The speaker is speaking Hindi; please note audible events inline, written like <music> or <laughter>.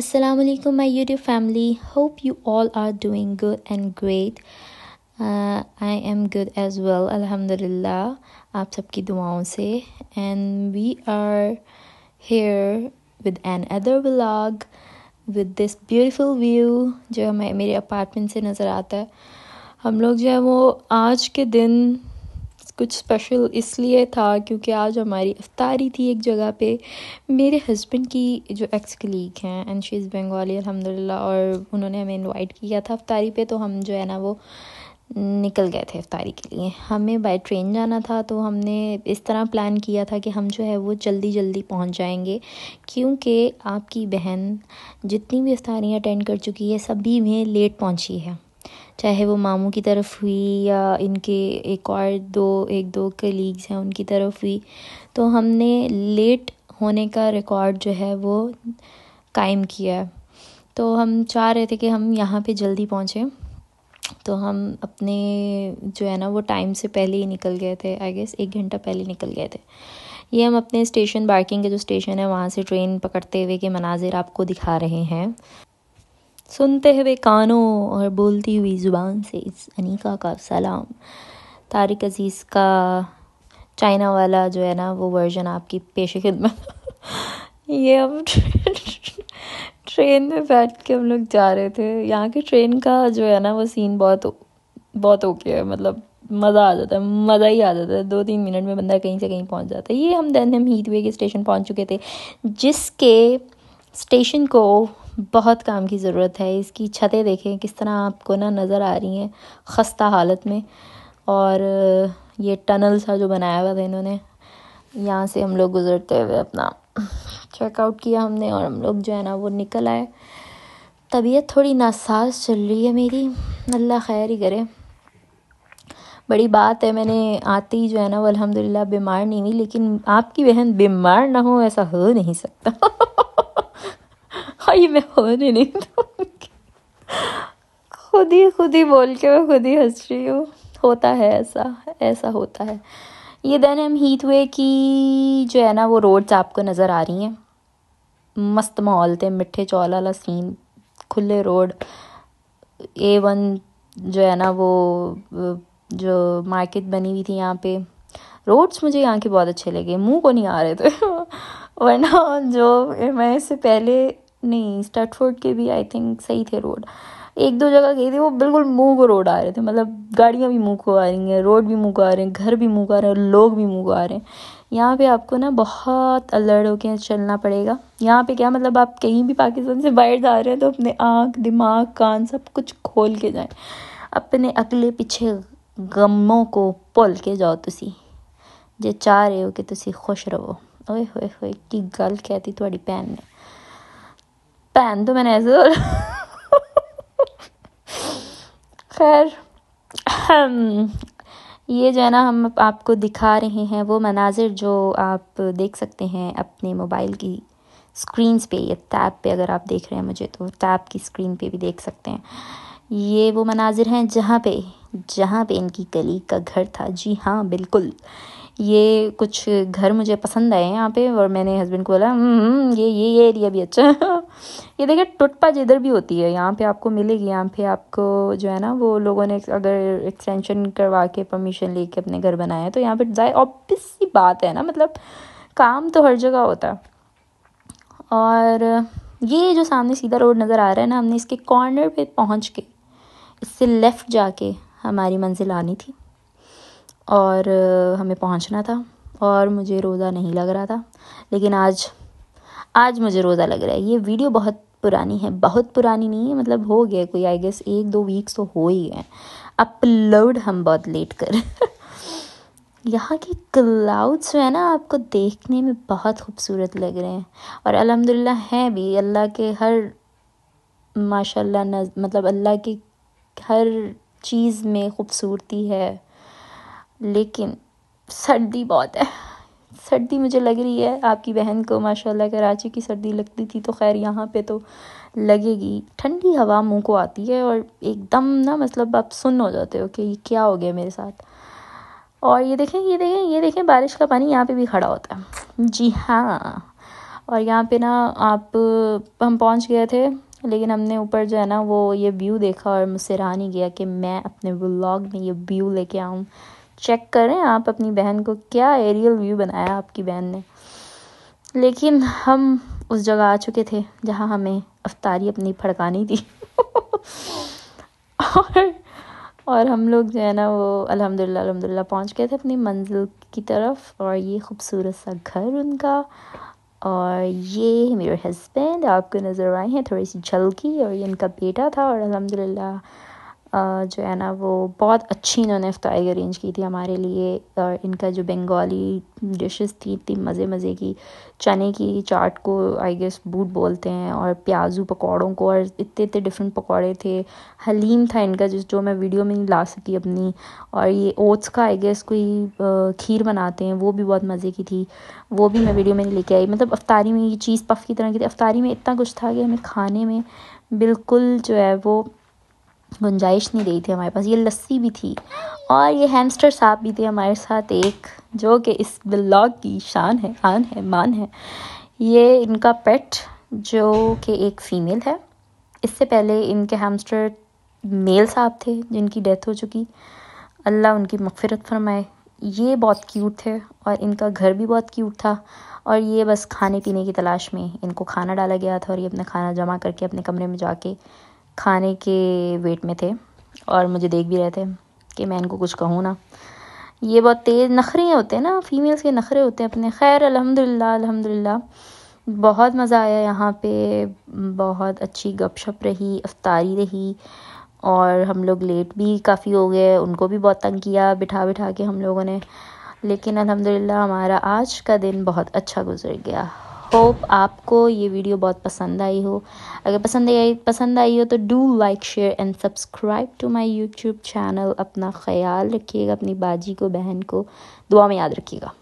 assalamu alaikum my youtube family hope you all are doing good and great uh, i am good as well alhamdulillah aap sabki duaon se and we are here with another vlog with this beautiful view जो हमें मेरे apartment se nazar aata. है log लोग जो है वो आज कुछ स्पेशल इसलिए था क्योंकि आज हमारी अफ्तारी थी एक जगह पे मेरे हस्बैंड की जो एक्स क्लीग हैं एंड शी इज़ बंगाली अलहमदिल्ला और उन्होंने हमें इनवाइट किया था अफ्तारी पे तो हम जो है ना वो निकल गए थे अफ्तारी के लिए हमें बाय ट्रेन जाना था तो हमने इस तरह प्लान किया था कि हम जो है वो जल्दी जल्दी पहुंच जाएंगे क्योंकि आपकी बहन जितनी भी अफ्तारियाँ अटेंड कर चुकी है सभी में लेट पहुंची है चाहे वो मामू की तरफ हुई या इनके एक और दो एक दो कलीग्स हैं उनकी तरफ हुई तो हमने लेट होने का रिकॉर्ड जो है वो कायम किया है तो हम चाह रहे थे कि हम यहाँ पे जल्दी पहुँचें तो हम अपने जो है ना वो टाइम से पहले ही निकल गए थे आई गेस एक घंटा पहले निकल गए थे ये हम अपने स्टेशन बार्किंग के जो स्टेशन है वहाँ से ट्रेन पकड़ते हुए के मनाजिर आपको दिखा रहे हैं सुनते हुए कानों और बोलती हुई ज़ुबान से इस अनिका का सलाम तारिक अज़ीज़ का चाइना वाला जो है ना वो वर्जन आपकी पेश खिदमत <laughs> ये हम <laughs> ट्रेन में बैठ के हम लोग जा रहे थे यहाँ के ट्रेन का जो है ना वो सीन बहुत बहुत ओके है मतलब मज़ा आ जाता है मज़ा ही आ जाता है दो तीन मिनट में बंदा कहीं से कहीं पहुँच जाता है ये हम दैन हम हीथवे के स्टेशन पहुँच चुके थे जिसके स्टेशन को बहुत काम की ज़रूरत है इसकी छतें देखें किस तरह आपको ना नज़र आ रही हैं खस्ता हालत में और ये टनल सा जो बनाया हुआ था इन्होंने यहाँ से हम लोग गुज़रते हुए अपना चेकआउट किया हमने और हम लोग जो है ना वो निकल आए तबीयत थोड़ी नासाज चल रही है मेरी अल्लाह खैर ही करे बड़ी बात है मैंने आते ही जो है ना वो अलहमदिल्ला बीमार नहीं हुई लेकिन आपकी बहन बीमार ना हो ऐसा हो नहीं सकता <laughs> भाई मैं हो नहीं, नहीं दूंगी खुद ही खुद ही बोल के मैं खुद ही हंस रही हूँ होता है ऐसा ऐसा होता है ये देन हम हीथ हुए कि जो है ना वो रोड्स आपको नज़र आ रही हैं मस्त माहौल थे मिठे चौल वाला सीन खुले रोड ए वन जो है ना वो जो मार्केट बनी हुई थी यहाँ पे रोड्स मुझे यहाँ के बहुत अच्छे लगे मुंह को नहीं आ रहे थे <laughs> वरना जो मैं इससे पहले नहीं स्टैटफोर्ड के भी आई थिंक सही थे रोड एक दो जगह गई थी वो बिल्कुल मुंह को रोड आ रहे थे मतलब गाड़ियाँ भी मुंह को आ रही हैं रोड भी मुंह को आ रहे हैं घर भी मुंह को आ रहे हैं लोग भी मुंह को आ रहे हैं यहाँ पे आपको ना बहुत अलर्ट होके चलना पड़ेगा यहाँ पे क्या मतलब आप कहीं भी पाकिस्तान से बाहर जा रहे हैं तो अपने आँख दिमाग कान सब कुछ खोल के जाएँ अपने अगले पीछे गमों को पोल के जाओ तुम जे चाह रहे हो कि तुम खुश रहो ओए होए की गल कहती थोड़ी भैन ने पहन दो मैंने ऐसे खैर ये जो है ना हम आपको दिखा रहे हैं वो मनाजिर जो आप देख सकते हैं अपने मोबाइल की स्क्रीन्स पे या टैब पे अगर आप देख रहे हैं मुझे तो टैब की स्क्रीन पे भी देख सकते हैं ये वो मनाजिर हैं जहाँ पे जहाँ पे इनकी गली का घर था जी हाँ बिल्कुल ये कुछ घर मुझे पसंद आए यहाँ पे और मैंने हस्बैंड को बोला हम्म, हम्म, ये ये ये एरिया भी अच्छा है ये देखिए टुटपाज इधर भी होती है यहाँ पे आपको मिलेगी यहाँ पे आपको जो है ना वो लोगों ने अगर एक्सटेंशन करवा के परमिशन लेके अपने घर बनाया तो यहाँ पे ऑब्वियस सी बात है ना मतलब काम तो हर जगह होता है और ये जो सामने सीधा रोड नज़र आ रहा है ना हमने इसके कॉर्नर पर पहुँच के इससे लेफ़्ट जाके हमारी मंजिल आनी थी और हमें पहुँचना था और मुझे रोज़ा नहीं लग रहा था लेकिन आज आज मुझे रोज़ा लग रहा है ये वीडियो बहुत पुरानी है बहुत पुरानी नहीं है मतलब हो गया कोई आई गेस एक दो वीक्स तो हो ही गए अपलोड हम बहुत लेट कर यहाँ के क्लाउड्स जो है ना आपको देखने में बहुत खूबसूरत लग रहे हैं और अल्हम्दुलिल्लाह हैं भी अल्लाह के हर माशाल्लाह नज मतलब अल्लाह की हर चीज़ में खूबसूरती है लेकिन सर्दी बहुत है सर्दी मुझे लग रही है आपकी बहन को माशाल्लाह कराची की सर्दी लगती थी तो खैर यहाँ पे तो लगेगी ठंडी हवा मुंह को आती है और एकदम ना मतलब आप सुन हो जाते हो कि ये क्या हो गया मेरे साथ और ये देखें ये देखें ये देखें बारिश का पानी यहाँ पे भी खड़ा होता है जी हाँ और यहाँ पे ना आप हम पहुँच गए थे लेकिन हमने ऊपर जो है ना वो ये व्यू देखा और मुझसे रहा नहीं गया कि मैं अपने व्लॉग में ये व्यू लेके आऊँ चेक करें आप अपनी बहन को क्या एरियल व्यू बनाया आपकी बहन ने लेकिन हम उस जगह आ चुके थे जहाँ हमें अफतारी अपनी फड़कानी थी <laughs> और और हम लोग जो है ना वो अलहमदिल्ला अलहमदिल्ला पहुँच गए थे अपनी मंजिल की तरफ और ये खूबसूरत सा घर उनका और ये मेरे हस्बैंड आपको नज़र आए हैं थोड़ी सी झलकी और ये इनका बेटा था और अलहमदिल्ला जो है ना वो बहुत अच्छी इन्होंने अफ्तारी अरेंज की थी हमारे लिए और इनका जो बंगाली डिशेस थी इतनी मज़े मज़े की चने की चाट को आई गेस बूट बोलते हैं और प्याजू पकौड़ों को और इतने इतने डिफरेंट पकौड़े थे हलीम था इनका जिस जो मैं वीडियो में नहीं ला सकी अपनी और ये ओट्स का आई गेस कोई खीर बनाते हैं वो भी बहुत मज़े की थी वो भी मैं वीडियो में नहीं लेके आई मतलब अफ्तारी में ये चीज़ पफ की तरह की थी अफ्तारी में इतना कुछ था कि हमें खाने में बिल्कुल जो है वो गुंजाइश नहीं रही थी हमारे पास ये लस्सी भी थी और ये हैमस्टर साहब भी थे हमारे साथ एक जो कि इस ब्लॉग की शान है आन है मान है ये इनका पेट जो कि एक फ़ीमेल है इससे पहले इनके हैमस्टर मेल साहब थे जिनकी डेथ हो चुकी अल्लाह उनकी मफ़रत फरमाए ये बहुत क्यूट थे और इनका घर भी बहुत क्यूट था और ये बस खाने पीने की तलाश में इनको खाना डाला गया था और ये अपना खाना जमा करके अपने कमरे में जाके खाने के वेट में थे और मुझे देख भी रहे थे कि मैं इनको कुछ कहूँ ना ये बहुत तेज़ नखरे होते हैं ना फीमेल्स के नखरे होते हैं अपने खैर अल्हम्दुलिल्लाह अल्हम्दुलिल्लाह बहुत मज़ा आया यहाँ पे बहुत अच्छी गपशप रही अफ्तारी रही और हम लोग लेट भी काफ़ी हो गए उनको भी बहुत तंग किया बिठा बिठा के हम लोगों ने लेकिन अलहमदिल्ला हमारा आज का दिन बहुत अच्छा गुजर गया होप आपको ये वीडियो बहुत पसंद आई हो अगर पसंद आई पसंद आई हो तो do like share and subscribe to my YouTube channel अपना ख्याल रखिएगा अपनी बाजी को बहन को दुआ में याद रखिएगा